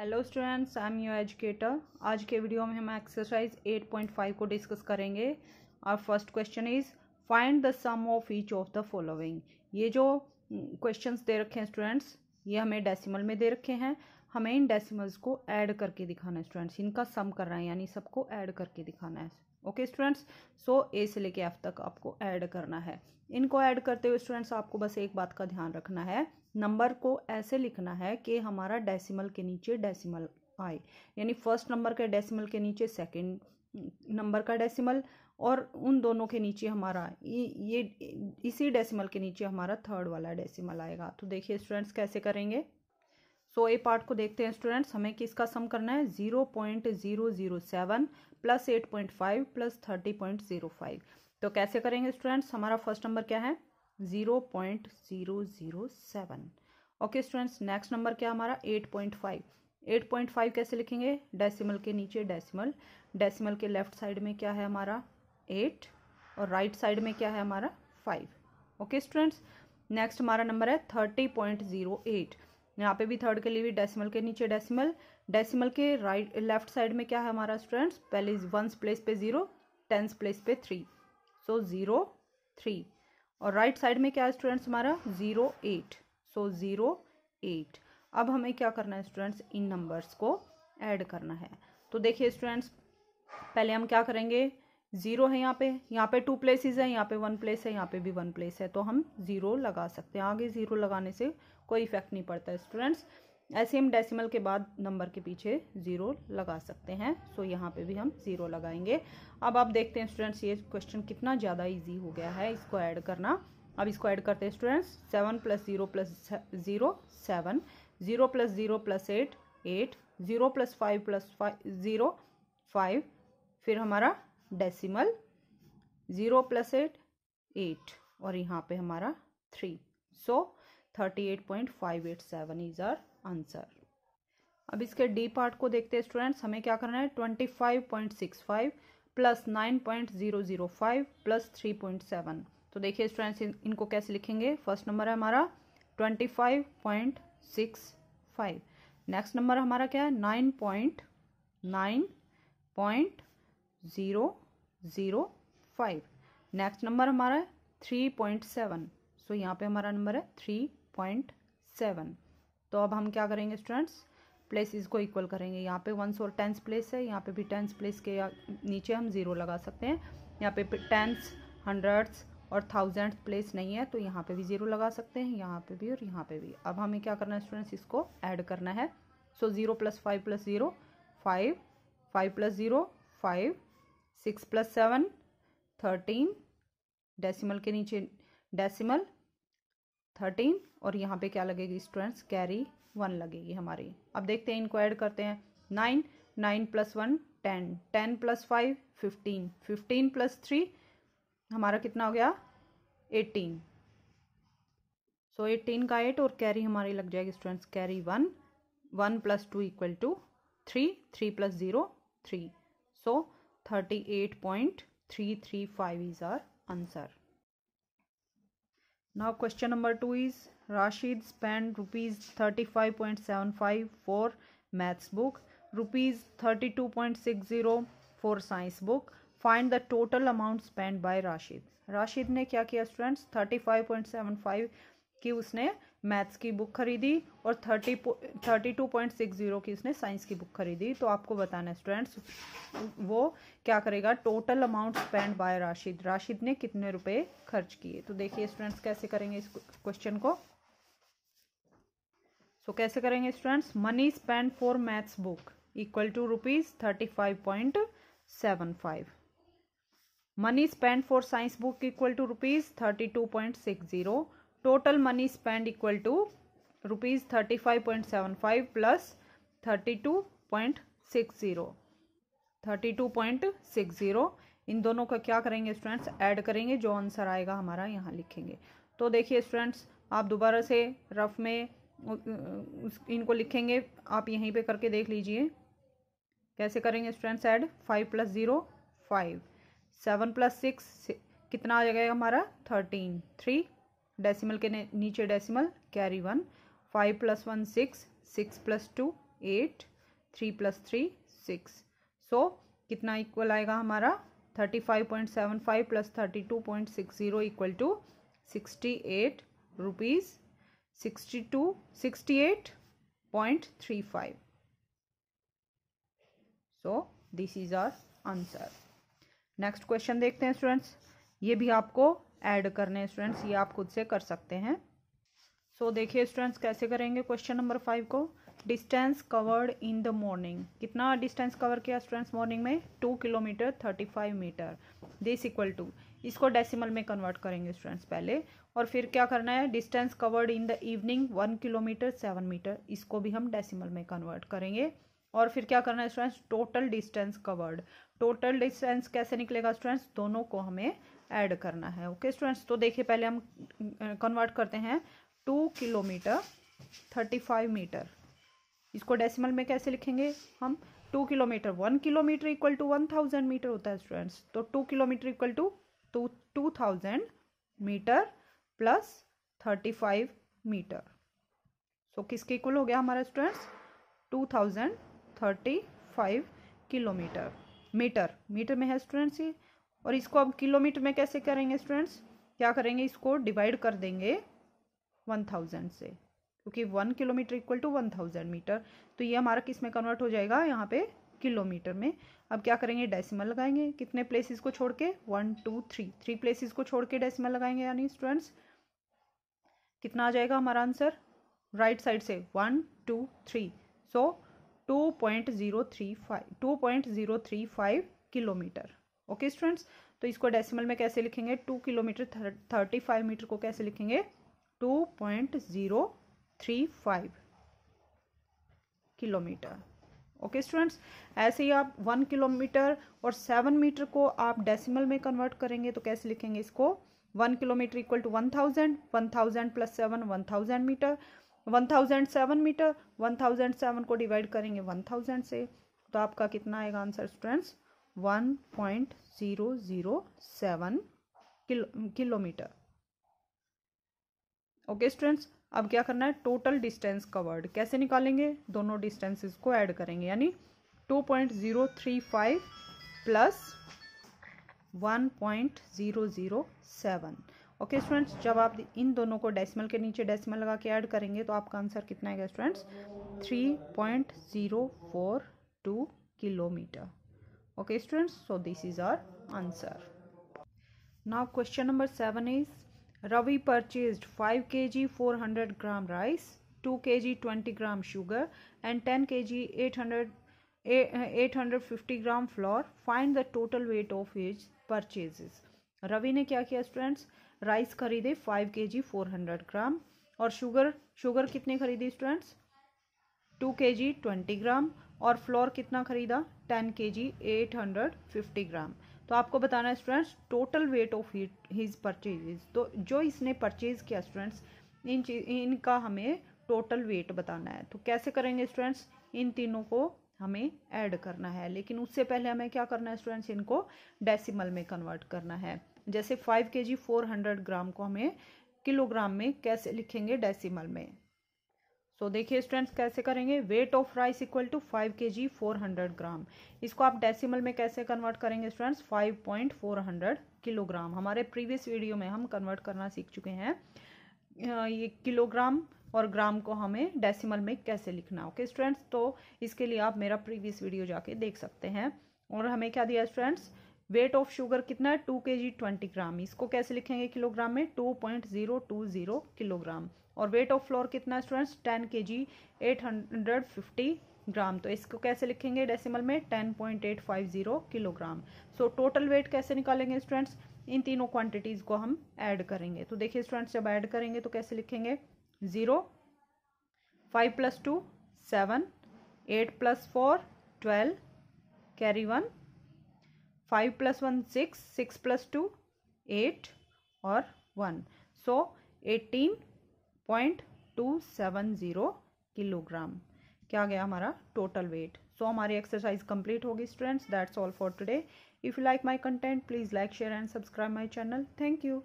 hello students I am your educator आज के video में हम एक्सरसाइज 8.5 को डिस्कस करेंगे और first question is find the sum of each of the following ये जो क्वेश्चंस हम्म, दे रखे हैं स्टूडेंट्स ये हमें डेसिमल में दे रखे हैं हमें इन डेसिमल्स को ऐड करके दिखाना है स्टूडेंट्स इनका सम करना है यानी सबको ऐड करके दिखाना है ओके स्टूडेंट्स सो ए से लेके एफ तक आपको ऐड करना है इनको ऐड करते हुए स्टूडेंट्स आपको बस एक बात का ध्यान रखना है नंबर को ऐसे लिखना है कि हमारा डेसिमल के नीचे डेसिमल आए यानी फर्स्ट नंबर के डेसिमल के नीचे सेकंड नंबर का डेसिमल और उन दोनों के नीचे हमारा ये इसी डेसिमल के नीचे हमारा थर्ड वाला डेसिमल आएगा तो देखिए स्टूडेंट्स कैसे करेंगे सो ए पार्ट को देखते हैं स्टूडेंट्स हमें किसका सम करना है zero point zero zero seven plus eight point five plus thirty point zero five तो कैसे करेंगे स्टूडेंट्स हमारा फर्स्ट नंबर क्या है zero point zero zero seven okay students next number क्या हमारा eight point five eight point five कैसे लिखेंगे डेसिमल के नीचे डेसिमल डेसिमल के लेफ्ट साइड में क्या है हमारा एट और राइट right साइड में क्या है हमारा फाइव ओके स्टूडेंट्स नेक्स्ट हमारा नंबर है थर्टी पॉइंट जीरो एट यहाँ पे भी थर्ड के लिए भी डेसिमल के नीचे डेसिमल डेसिमल के राइट लेफ्ट साइड में क्या है हमारा स्टूडेंट्स पहले वंस प्लेस पे ज़ीरो टेंस प्लेस पे थ्री सो ज़ीरो थ्री और राइट right साइड में क्या है स्टूडेंट्स हमारा zero eight so zero eight अब हमें क्या करना है स्टूडेंट्स इन नंबर्स को ऐड करना है तो देखिए स्टूडेंट्स पहले हम क्या करेंगे ज़ीरो है यहाँ पे यहाँ पे टू प्लेसेस है यहाँ पे वन प्लेस है यहाँ पे भी वन प्लेस है तो हम ज़ीरो लगा सकते हैं आगे ज़ीरो लगाने से कोई इफेक्ट नहीं पड़ता है स्टूडेंट्स ऐसे हम डेसिमल के बाद नंबर के पीछे ज़ीरो लगा सकते हैं सो so, यहाँ पे भी हम ज़ीरो लगाएंगे अब आप देखते हैं स्टूडेंट्स ये क्वेश्चन कितना ज़्यादा इजी हो गया है इसको ऐड करना अब इसको ऐड करते हैं students seven plus zero plus zero seven zero plus zero plus eight eight zero plus five plus five zero five फिर हमारा decimal zero plus eight eight और यहाँ पर हमारा three so so, thirty eight point five eight seven is our answer अब इसके D part को देखते हैं स्टूडेंट्स हमें क्या करना है twenty five point six five plus nine point zero zero five plus three point seven तो देखिए स्टूडेंट्स इनको कैसे लिखेंगे फर्स्ट नंबर है हमारा twenty five point six five next number हमारा क्या है nine point nine point zero zero five next number हमारा है थ्री पॉइंट सेवन सो यहाँ पे हमारा नंबर है थ्री पॉइंट सेवन तो अब हम क्या करेंगे स्टूडेंट्स प्लेस को इक्वल करेंगे यहाँ पे वंस और टेंथ प्लेस है यहाँ पे भी टेंथ प्लेस के नीचे हम ज़ीरो लगा सकते हैं यहाँ पे टेंथ हंड्रेड्स और थाउजेंड प्लेस नहीं है तो यहाँ पे भी ज़ीरो लगा सकते हैं यहाँ पे भी और यहाँ पे भी अब हमें क्या करना है स्टूडेंट्स इसको ऐड करना है so zero plus five plus zero five five plus zero five six plus seven thirteen decimal के नीचे डेसीमल थर्टीन और यहाँ पे क्या लगेगी स्टूडेंट्स कैरी वन लगेगी हमारी अब देखते हैं इनको ऐड करते हैं nine nine plus one ten ten plus five fifteen fifteen plus three हमारा कितना हो गया एटीन सो एटीन का एट और कैरी हमारी लग जाएगी students carry one one plus two equal to three three plus zero three so thirty eight point three three five is our answer now question number 2 is rashid spent rupees 35.75 for maths book rupees 32.60 for science book find the total amount spend by Rashid Rashid ने क्या किया students 35.75 की उसने maths की book खरीदी और thirty thirty two point six zero की उसने साइंस की बुक खरीदी तो आपको बताना है स्टूडेंट्स वो क्या करेगा total amount spend by Rashid Rashid ने कितने रुपए खर्च किए तो देखिए स्टूडेंट्स कैसे करेंगे इस क्वेश्चन को सो कैसे करेंगे students money spend for maths book equal to rupees thirty five point seven five money spend for science book equal to rupees thirty two point six zero total money spend equal to rupees thirty five five point seven plus thirty two point six zero thirty two point six zero इन दोनों का क्या करेंगे students add करेंगे जो answer आएगा हमारा यहाँ लिखेंगे तो देखिए स्टूडेंट्स आप दोबारा से रफ में इनको लिखेंगे आप यहीं पे करके देख लीजिए कैसे करेंगे students add five plus zero five seven plus six कितना आ जाएगा हमारा थर्टीन थ्री डेसिमल के नीचे decimal carry one five plus one six six plus two eight three plus three six so कितना इक्वल आएगा हमारा thirty five point seven five plus thirty two point six zero equal to sixty eight rupees sixty two sixty eight point three five so this is our answer next question देखते हैं students ये भी आपको add करने students ये आप खुद से कर सकते हैं सो so, देखिए स्टूडेंट्स कैसे करेंगे क्वेश्चन नंबर फाइव को distance covered in the morning कितना डिस्टेंस कवर किया स्टूडेंट्स मॉर्निंग में two kilometre thirty five metre this equal to इसको डेसिमल में कन्वर्ट करेंगे स्टूडेंट्स पहले और फिर क्या करना है distance covered in the evening one kilometre seven metre इसको भी हम डेसिमल में कन्वर्ट करेंगे और फिर क्या करना है students total distance covered total distance कैसे निकलेगा स्टूडेंट्स दोनों को हमें ऐड करना है ओके स्टूडेंट्स तो देखिए पहले हम कन्वर्ट करते हैं two kilometre thirty five metre इसको डेसिमल में कैसे लिखेंगे हम two kilometre one kilometre equal to one thousand metre होता है स्टूडेंट्स तो two kilometre equal to two two thousand metre plus thirty five metre so किसके इक्वल हो गया हमारा students two thousand thirty five kilometre metre metre में है students ये और इसको अब किलोमीटर में कैसे करेंगे स्टूडेंट्स क्या करेंगे इसको डिवाइड कर देंगे वन थाउजेंड से क्योंकि one kilometre equal to one thousand metre तो ये हमारा किस में कन्वर्ट हो जाएगा यहाँ पे किलोमीटर में अब क्या करेंगे डेसिमल लगाएंगे कितने प्लेसेस को छोड़ के one two three three places को छोड़ के डेसिमल लगाएंगे यानी स्टूडेंट्स कितना आ जाएगा हमारा आंसर राइट साइड से one two three so two point zero three five two point zero three five kilometre okay students तो इसको डेसिमल में कैसे लिखेंगे two kilometre thirty five metre को कैसे लिखेंगे two point zero three five kilometre okay students ऐसे ही आप वन किलोमीटर और सेवन मीटर को आप डेसिमल में कन्वर्ट करेंगे तो कैसे लिखेंगे इसको one kilometre equal to one thousand one thousand plus seven one thousand metre one thousand seven metre one thousand seven को डिवाइड करेंगे वन थाउजेंड से तो आपका कितना आएगा answer students one point zero zero seven kilometre okay students अब क्या करना है टोटल डिस्टेंस कवर्ड कैसे निकालेंगे दोनों डिस्टेंसेस को ऐड करेंगे यानी two point zero three five plus one point zero zero seven okay students जब आप इन दोनों को डेसिमल के नीचे डेसिमल लगा के ऐड करेंगे तो आपका आंसर कितना आएगा students three point zero four two kilometre okay students so this is our answer now question number 7 is ravi purchased 5 kg 400 gram rice 2 kg 20 gram sugar and 10 kg 800 850 gram flour find the total weight of his purchases Ravi ने क्या किया students rice खरीदे 5 के G four gram और sugar sugar कितने खरीदी students 2 के G twenty gram और फ्लोर कितना खरीदा ten K G eight hundred fifty gram तो आपको बताना है students total weight of his purchases तो जो इसने परचेज किया स्टूडेंट्स इन इनका हमें टोटल वेट बताना है तो कैसे करेंगे स्टूडेंट्स इन तीनों को हमें ऐड करना है लेकिन उससे पहले हमें क्या करना है स्टूडेंट्स इनको डेसिमल में कन्वर्ट करना है जैसे five K G four hundred gram को हमें किलोग्राम में कैसे लिखेंगे डेसिमल में सो so, देखिए स्टूडेंट्स कैसे करेंगे weight of rice equal to five K G four hundred gram इसको आप डेसिमल में कैसे कन्वर्ट करेंगे students five point four hundred kilogram हमारे प्रीवियस वीडियो में हम कन्वर्ट करना सीख चुके हैं ये किलोग्राम और ग्राम को हमें डेसिमल में कैसे लिखना ओके okay, स्टूडेंट्स तो इसके लिए आप मेरा प्रीवियस वीडियो जाके देख सकते हैं और हमें क्या दिया स्टूडेंट्स वेट ऑफ शुगर कितना है टू के जी ट्वेंटी ग्राम इसको कैसे लिखेंगे किलोग्राम में two point zero two zero kilogram और वेट ऑफ फ्लोर कितना students ten K G eight hundred fifty gram तो इसको कैसे लिखेंगे डेसिमल में ten point eight five zero kilogram so total weight कैसे निकालेंगे स्टूडेंट्स इन तीनों क्वांटिटीज़ को हम ऐड करेंगे तो देखिए स्टूडेंट्स जब ऐड करेंगे तो कैसे लिखेंगे zero five plus two seven eight plus four twelve carry one five plus one six six plus two eight और one so eighteen point two seven zero kilogram क्या गया हमारा टोटल वेट सो हमारी exercise complete होगी students that's all for today if you like my content please like share and subscribe my channel thank you